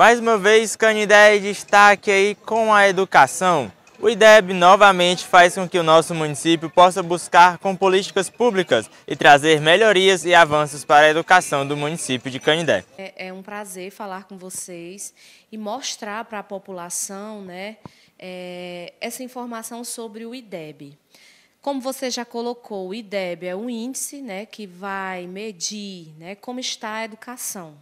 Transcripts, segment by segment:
Mais uma vez, Canindé é destaque aí com a educação. O IDEB novamente faz com que o nosso município possa buscar com políticas públicas e trazer melhorias e avanços para a educação do município de Canindé. É, é um prazer falar com vocês e mostrar para a população né, é, essa informação sobre o IDEB. Como você já colocou, o IDEB é um índice né, que vai medir né, como está a educação.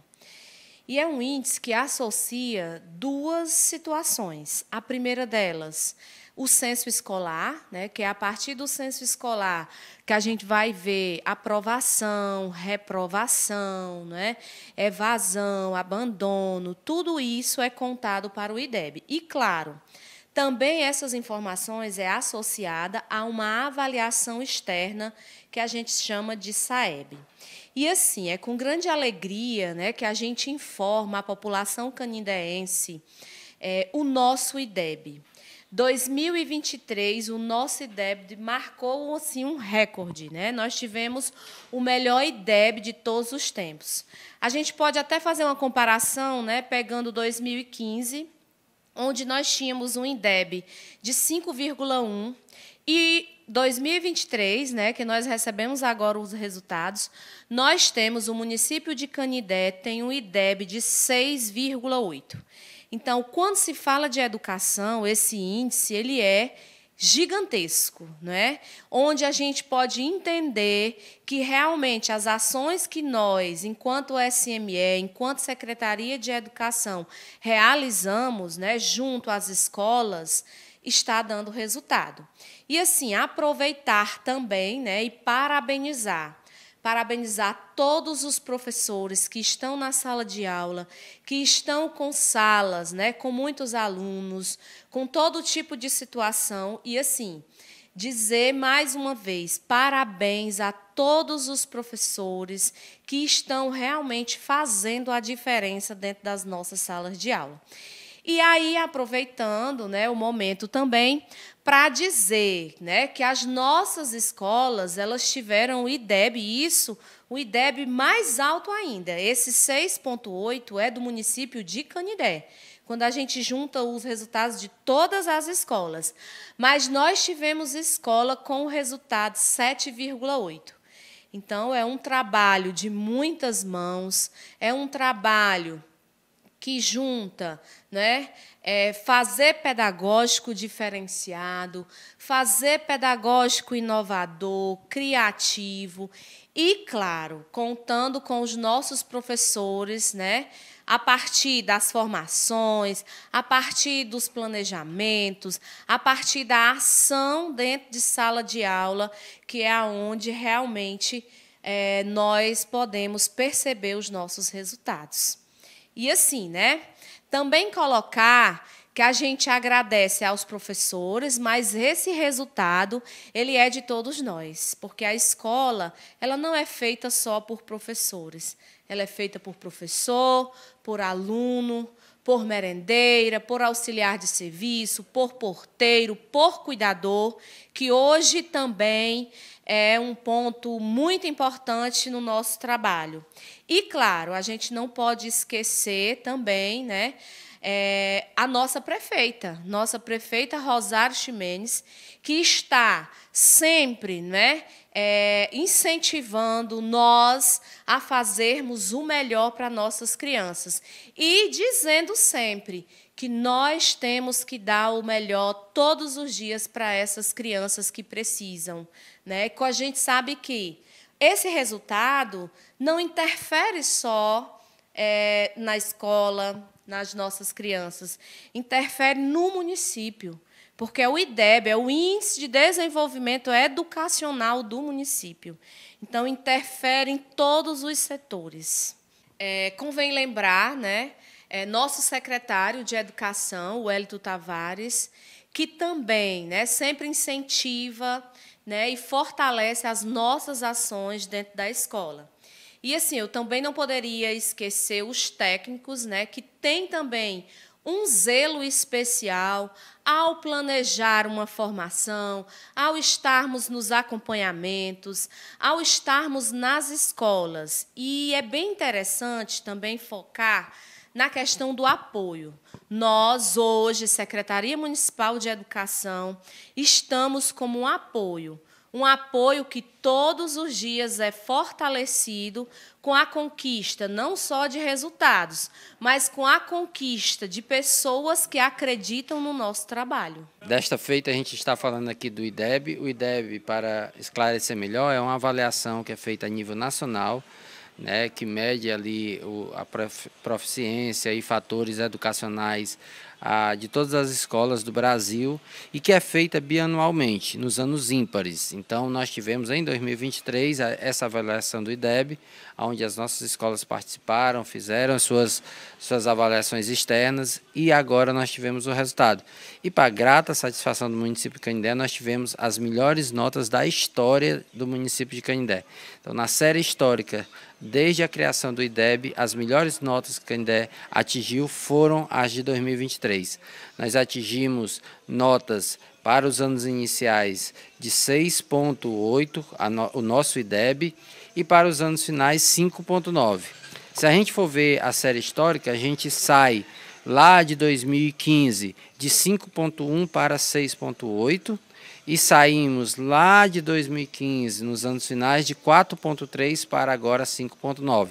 E é um índice que associa duas situações. A primeira delas, o censo escolar, né, que é a partir do censo escolar que a gente vai ver aprovação, reprovação, né, evasão, abandono, tudo isso é contado para o IDEB. E, claro, também essas informações é associada a uma avaliação externa que a gente chama de SAEB. E assim, é com grande alegria né, que a gente informa a população canindeense é, o nosso IDEB. 2023, o nosso IDEB marcou assim, um recorde. Né? Nós tivemos o melhor IDEB de todos os tempos. A gente pode até fazer uma comparação, né, pegando 2015 onde nós tínhamos um INDEB de 5,1 e 2023, né, que nós recebemos agora os resultados, nós temos o município de Canidé tem um IDEB de 6,8. Então, quando se fala de educação, esse índice ele é gigantesco, não é? Onde a gente pode entender que realmente as ações que nós, enquanto SME, enquanto Secretaria de Educação, realizamos, né, junto às escolas, está dando resultado. E assim, aproveitar também, né, e parabenizar parabenizar todos os professores que estão na sala de aula, que estão com salas, né, com muitos alunos, com todo tipo de situação e assim, dizer mais uma vez parabéns a todos os professores que estão realmente fazendo a diferença dentro das nossas salas de aula. E aí, aproveitando né, o momento também, para dizer né, que as nossas escolas elas tiveram o IDEB, isso, o IDEB mais alto ainda. Esse 6,8 é do município de Canidé quando a gente junta os resultados de todas as escolas. Mas nós tivemos escola com o resultado 7,8. Então, é um trabalho de muitas mãos, é um trabalho que junta, né? É fazer pedagógico diferenciado, fazer pedagógico inovador, criativo e, claro, contando com os nossos professores, né? a partir das formações, a partir dos planejamentos, a partir da ação dentro de sala de aula, que é onde realmente é, nós podemos perceber os nossos resultados. E assim, né? Também colocar que a gente agradece aos professores, mas esse resultado ele é de todos nós, porque a escola ela não é feita só por professores, ela é feita por professor, por aluno, por merendeira, por auxiliar de serviço, por porteiro, por cuidador, que hoje também é um ponto muito importante no nosso trabalho. E claro, a gente não pode esquecer também, né, é, a nossa prefeita, nossa prefeita Rosário Ximenes, que está sempre né, é, incentivando nós a fazermos o melhor para nossas crianças e dizendo sempre que nós temos que dar o melhor todos os dias para essas crianças que precisam. Né? Que a gente sabe que esse resultado não interfere só é, na escola, nas nossas crianças. Interfere no município, porque é o IDEB, é o Índice de Desenvolvimento Educacional do município. Então, interfere em todos os setores. É, convém lembrar, né, é, nosso secretário de Educação, o Hélito Tavares, que também né, sempre incentiva né, e fortalece as nossas ações dentro da escola. E assim, eu também não poderia esquecer os técnicos, né, que têm também um zelo especial ao planejar uma formação, ao estarmos nos acompanhamentos, ao estarmos nas escolas. E é bem interessante também focar na questão do apoio. Nós, hoje, Secretaria Municipal de Educação, estamos como um apoio um apoio que todos os dias é fortalecido com a conquista não só de resultados, mas com a conquista de pessoas que acreditam no nosso trabalho. Desta feita, a gente está falando aqui do IDEB. O IDEB, para esclarecer melhor, é uma avaliação que é feita a nível nacional. Né, que mede ali o, a proficiência e fatores educacionais a, de todas as escolas do Brasil e que é feita bianualmente, nos anos ímpares. Então, nós tivemos em 2023 a, essa avaliação do IDEB, onde as nossas escolas participaram, fizeram suas, suas avaliações externas e agora nós tivemos o resultado. E para grata satisfação do município de Canindé, nós tivemos as melhores notas da história do município de Canindé. Então, na série histórica, desde a criação do IDEB, as melhores notas que Canindé atingiu foram as de 2023. 2023. Nós atingimos notas para os anos iniciais de 6,8, o nosso IDEB, e para os anos finais 5,9. Se a gente for ver a série histórica, a gente sai lá de 2015 de 5,1 para 6,8 e saímos lá de 2015, nos anos finais, de 4,3 para agora 5,9.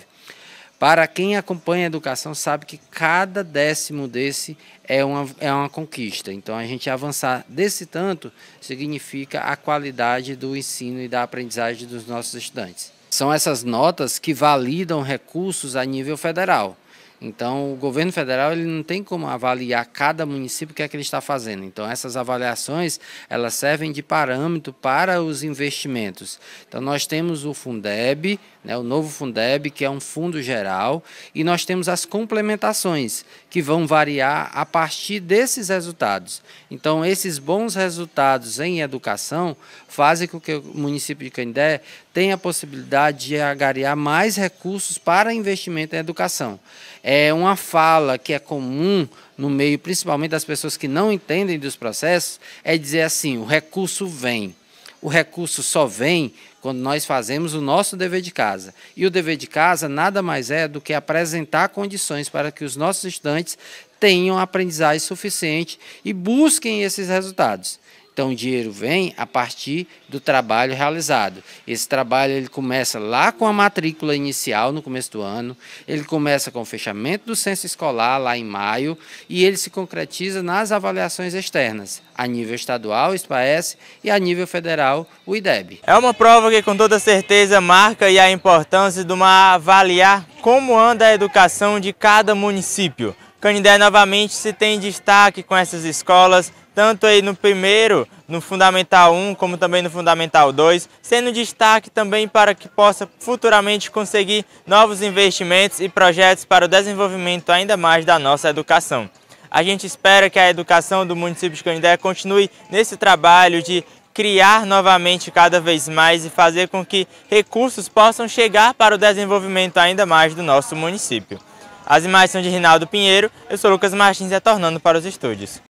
Para quem acompanha a educação, sabe que cada décimo desse é uma, é uma conquista. Então, a gente avançar desse tanto significa a qualidade do ensino e da aprendizagem dos nossos estudantes. São essas notas que validam recursos a nível federal. Então, o governo federal ele não tem como avaliar cada município o que é que ele está fazendo. Então, essas avaliações elas servem de parâmetro para os investimentos. Então, nós temos o Fundeb, né, o novo Fundeb, que é um fundo geral, e nós temos as complementações, que vão variar a partir desses resultados. Então, esses bons resultados em educação fazem com que o município de Candé tenha a possibilidade de agariar mais recursos para investimento em educação. É uma fala que é comum no meio, principalmente das pessoas que não entendem dos processos, é dizer assim: o recurso vem o recurso só vem quando nós fazemos o nosso dever de casa. E o dever de casa nada mais é do que apresentar condições para que os nossos estudantes tenham aprendizagem suficiente e busquem esses resultados. Então o dinheiro vem a partir do trabalho realizado. Esse trabalho ele começa lá com a matrícula inicial no começo do ano, ele começa com o fechamento do censo escolar lá em maio e ele se concretiza nas avaliações externas, a nível estadual, o SPAES, e a nível federal, o IDEB. É uma prova que com toda certeza marca e a importância de uma avaliar como anda a educação de cada município. Canindé novamente se tem destaque com essas escolas tanto aí no primeiro, no Fundamental 1, como também no Fundamental 2, sendo destaque também para que possa futuramente conseguir novos investimentos e projetos para o desenvolvimento ainda mais da nossa educação. A gente espera que a educação do município de Canindé continue nesse trabalho de criar novamente cada vez mais e fazer com que recursos possam chegar para o desenvolvimento ainda mais do nosso município. As imagens são de Rinaldo Pinheiro, eu sou Lucas Martins retornando para os estúdios.